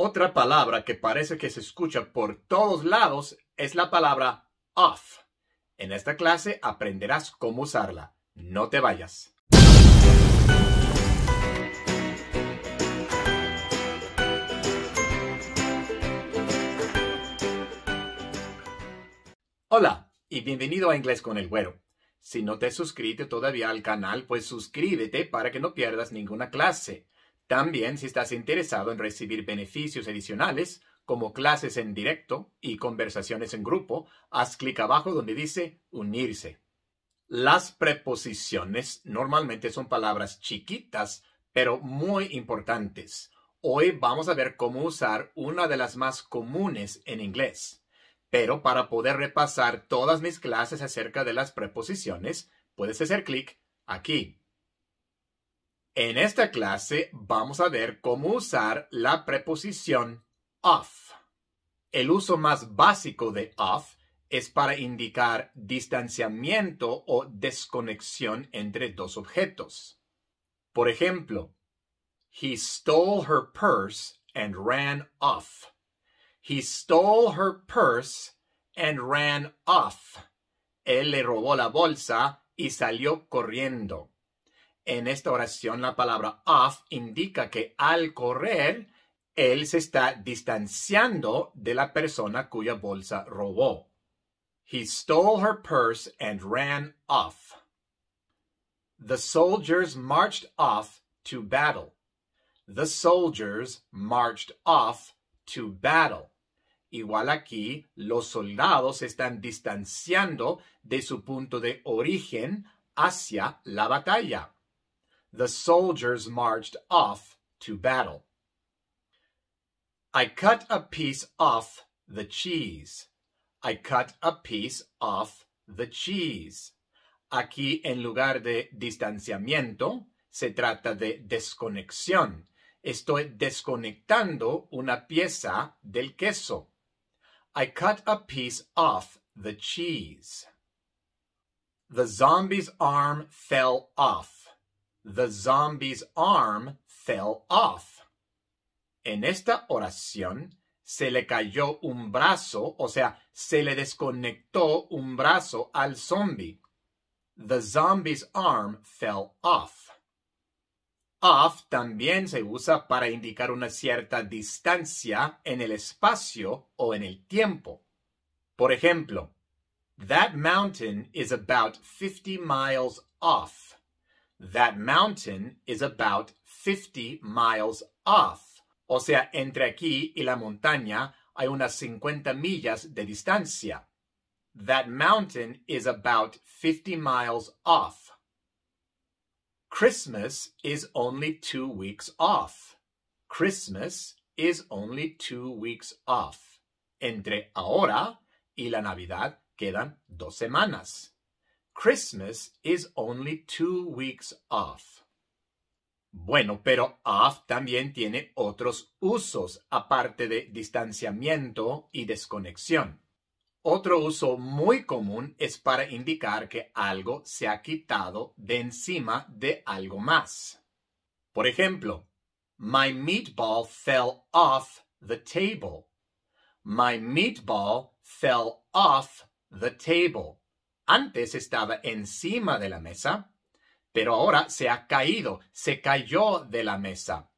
Otra palabra que parece que se escucha por todos lados es la palabra off. En esta clase aprenderás cómo usarla. No te vayas. Hola y bienvenido a Inglés con el Güero. Si no te has suscrito todavía al canal, pues suscríbete para que no pierdas ninguna clase. También si estás interesado en recibir beneficios adicionales, como clases en directo y conversaciones en grupo, haz clic abajo donde dice unirse. Las preposiciones normalmente son palabras chiquitas, pero muy importantes. Hoy vamos a ver cómo usar una de las más comunes en inglés. Pero para poder repasar todas mis clases acerca de las preposiciones, puedes hacer clic aquí en esta clase vamos a ver cómo usar la preposición off. El uso más básico de off es para indicar distanciamiento o desconexión entre dos objetos. Por ejemplo, He stole her purse and ran off. He stole her purse and ran off. Él le robó la bolsa y salió corriendo. En esta oración la palabra off indica que al correr, él se está distanciando de la persona cuya bolsa robó. He stole her purse and ran off. The soldiers marched off to battle. The soldiers marched off to battle. Igual aquí, los soldados están distanciando de su punto de origen hacia la batalla. the soldiers marched off to battle. I cut a piece off the cheese. I cut a piece off the cheese. Aquí, en lugar de distanciamiento, se trata de desconexión. Estoy desconectando una pieza del queso. I cut a piece off the cheese. The zombie's arm fell off. The zombie's arm fell off. En esta oración se le cayó un brazo, o sea, se le desconectó un brazo al zombie. The zombie's arm fell off. Off también se usa para indicar una cierta distancia en el espacio o en el tiempo. Por ejemplo, That mountain is about fifty miles off. That mountain is about 50 miles off. O sea, entre aquí y la montaña hay unas 50 millas de distancia. That mountain is about 50 miles off. Christmas is only two weeks off. Christmas is only two weeks off. Entre ahora y la Navidad quedan dos semanas. Christmas is only two weeks off. Bueno, pero off también tiene otros usos, aparte de distanciamiento y desconexión. Otro uso muy común es para indicar que algo se ha quitado de encima de algo más. Por ejemplo, My meatball fell off the table. My meatball fell off the table. Antes estaba encima de la mesa, pero ahora se ha caído, se cayó de la mesa.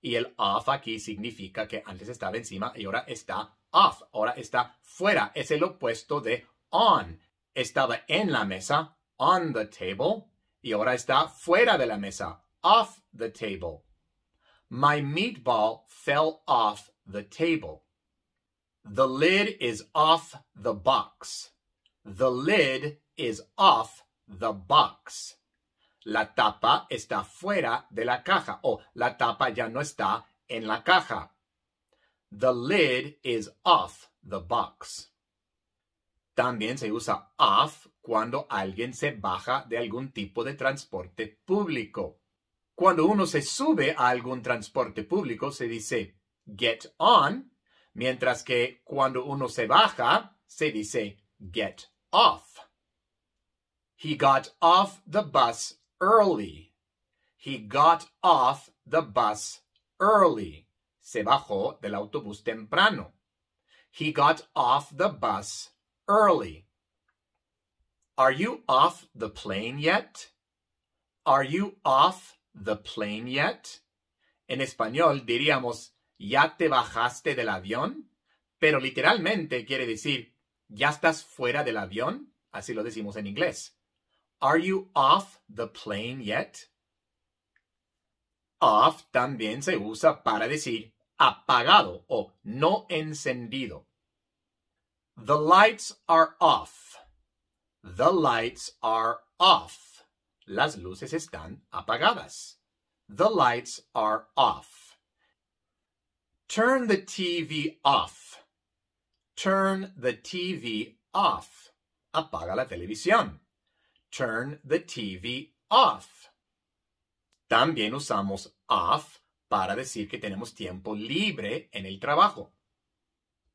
Y el off aquí significa que antes estaba encima y ahora está off, ahora está fuera. Es el opuesto de on. Estaba en la mesa, on the table, y ahora está fuera de la mesa, off the table. My meatball fell off the table. The lid is off the box. The lid is off the box. La tapa está fuera de la caja o la tapa ya no está en la caja. The lid is off the box. También se usa off cuando alguien se baja de algún tipo de transporte público. Cuando uno se sube a algún transporte público se dice get on, mientras que cuando uno se baja se dice get off. He got off the bus early. He got off the bus early. Se bajó del autobús temprano. He got off the bus early. Are you off the plane yet? Are you off the plane yet? En español diríamos, ¿ya te bajaste del avión? Pero literalmente quiere decir, ¿Ya estás fuera del avión? Así lo decimos en inglés. Are you off the plane yet? Off también se usa para decir apagado o no encendido. The lights are off. The lights are off. Las luces están apagadas. The lights are off. Turn the TV off. Turn the TV off. Apaga la televisión. Turn the TV off. También usamos off para decir que tenemos tiempo libre en el trabajo.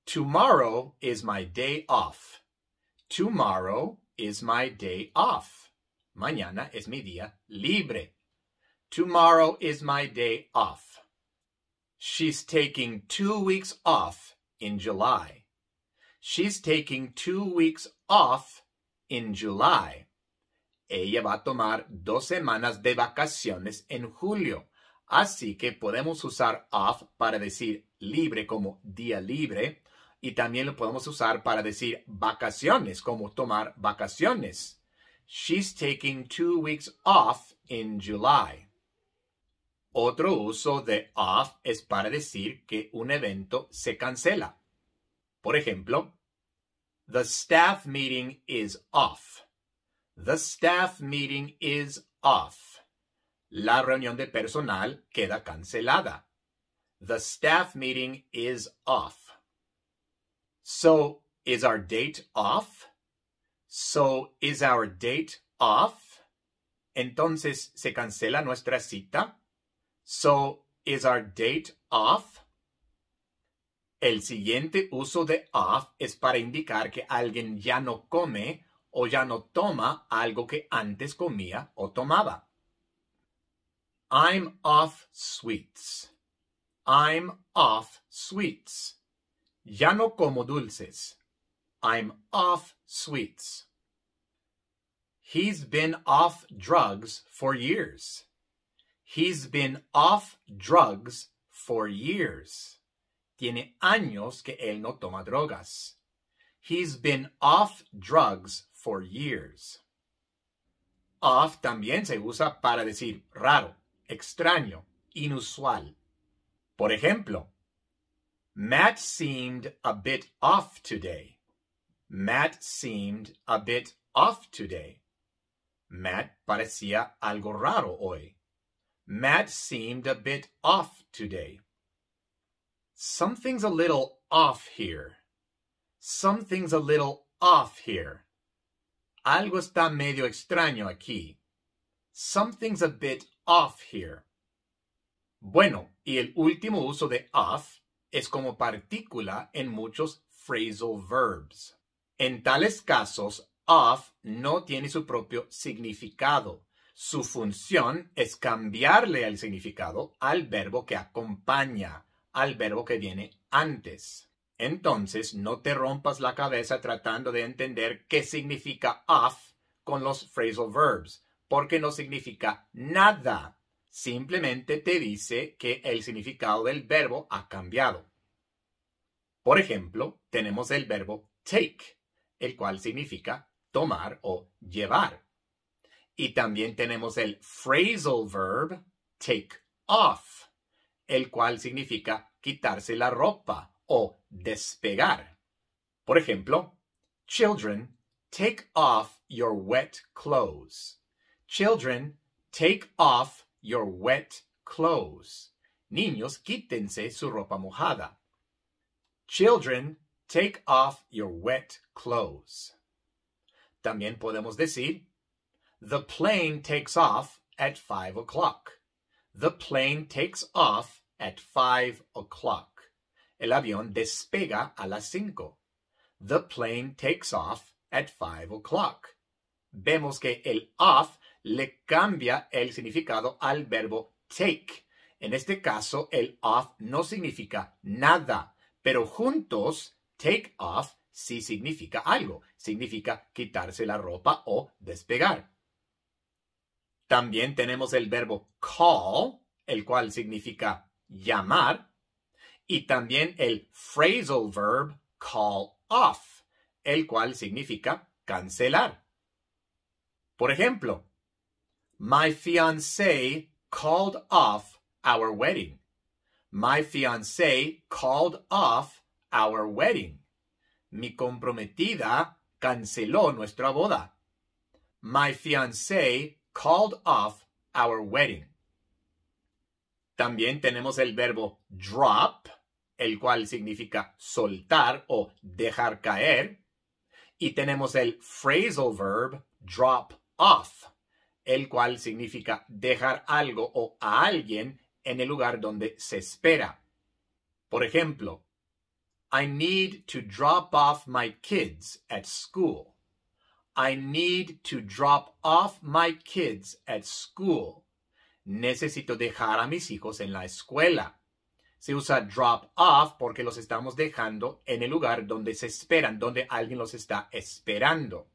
Tomorrow is my day off. Tomorrow is my day off. Mañana es mi día libre. Tomorrow is my day off. She's taking two weeks off in July. She's taking two weeks off in July. Ella va a tomar dos semanas de vacaciones en julio. Así que podemos usar off para decir libre como día libre y también lo podemos usar para decir vacaciones como tomar vacaciones. She's taking two weeks off in July. Otro uso de off es para decir que un evento se cancela. Por ejemplo, the staff meeting is off. The staff meeting is off. La reunión de personal queda cancelada. The staff meeting is off. So, is our date off? So, is our date off? Entonces, ¿se cancela nuestra cita? So, is our date off? El siguiente uso de off es para indicar que alguien ya no come o ya no toma algo que antes comía o tomaba. I'm off sweets. I'm off sweets. Ya no como dulces. I'm off sweets. He's been off drugs for years. He's been off drugs for years. Tiene años que él no toma drogas. He's been off drugs for years. Off también se usa para decir raro, extraño, inusual. Por ejemplo, Matt seemed a bit off today. Matt seemed a bit off today. Matt parecía algo raro hoy. Matt seemed a bit off today something's a little off here. Something's a little off here. Algo está medio extraño aquí. Something's a bit off here. Bueno, y el último uso de off es como partícula en muchos phrasal verbs. En tales casos, off no tiene su propio significado. Su función es cambiarle el significado al verbo que acompaña al verbo que viene antes. Entonces, no te rompas la cabeza tratando de entender qué significa off con los phrasal verbs, porque no significa nada. Simplemente te dice que el significado del verbo ha cambiado. Por ejemplo, tenemos el verbo take, el cual significa tomar o llevar. Y también tenemos el phrasal verb take off, el cual significa quitarse la ropa o despegar. Por ejemplo, Children, take off your wet clothes. Children, take off your wet clothes. Niños, quítense su ropa mojada. Children, take off your wet clothes. También podemos decir, The plane takes off at five o'clock. The plane takes off at 5 o'clock. El avión despega a las 5. The plane takes off at 5 o'clock. Vemos que el off le cambia el significado al verbo take. En este caso, el off no significa nada, pero juntos, take off sí significa algo. Significa quitarse la ropa o despegar. También tenemos el verbo call, el cual significa llamar, y también el phrasal verb call off, el cual significa cancelar. Por ejemplo, My fiancé called off our wedding. My fiancé called off our wedding. Mi comprometida canceló nuestra boda. My fiancé called off our wedding. También tenemos el verbo drop, el cual significa soltar o dejar caer. Y tenemos el phrasal verb drop off, el cual significa dejar algo o a alguien en el lugar donde se espera. Por ejemplo, I need to drop off my kids at school. I need to drop off my kids at school necesito dejar a mis hijos en la escuela. Se usa drop off porque los estamos dejando en el lugar donde se esperan, donde alguien los está esperando.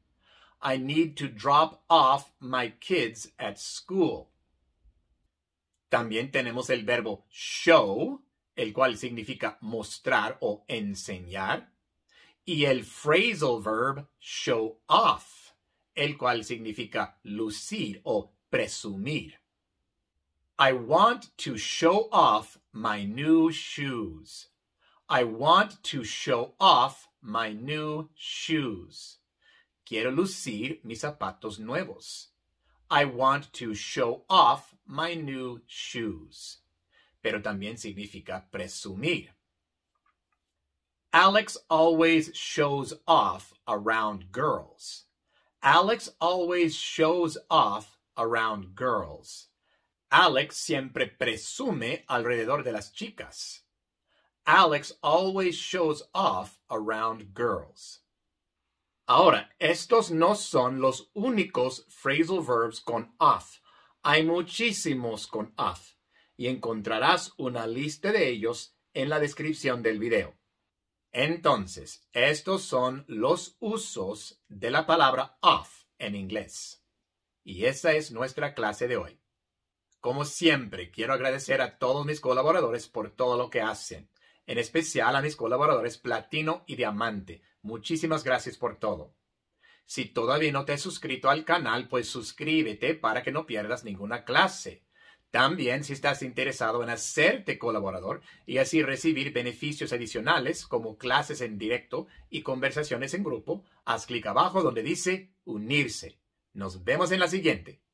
I need to drop off my kids at school. También tenemos el verbo show, el cual significa mostrar o enseñar, y el phrasal verb show off, el cual significa lucir o presumir. I want to show off my new shoes. I want to show off my new shoes. Quiero lucir mis zapatos nuevos. I want to show off my new shoes. Pero también significa presumir. Alex always shows off around girls. Alex always shows off around girls. Alex siempre presume alrededor de las chicas. Alex always shows off around girls. Ahora, estos no son los únicos phrasal verbs con off. Hay muchísimos con off y encontrarás una lista de ellos en la descripción del video. Entonces, estos son los usos de la palabra off en inglés. Y esa es nuestra clase de hoy. Como siempre, quiero agradecer a todos mis colaboradores por todo lo que hacen, en especial a mis colaboradores Platino y Diamante. Muchísimas gracias por todo. Si todavía no te has suscrito al canal, pues suscríbete para que no pierdas ninguna clase. También si estás interesado en hacerte colaborador y así recibir beneficios adicionales como clases en directo y conversaciones en grupo, haz clic abajo donde dice unirse. Nos vemos en la siguiente.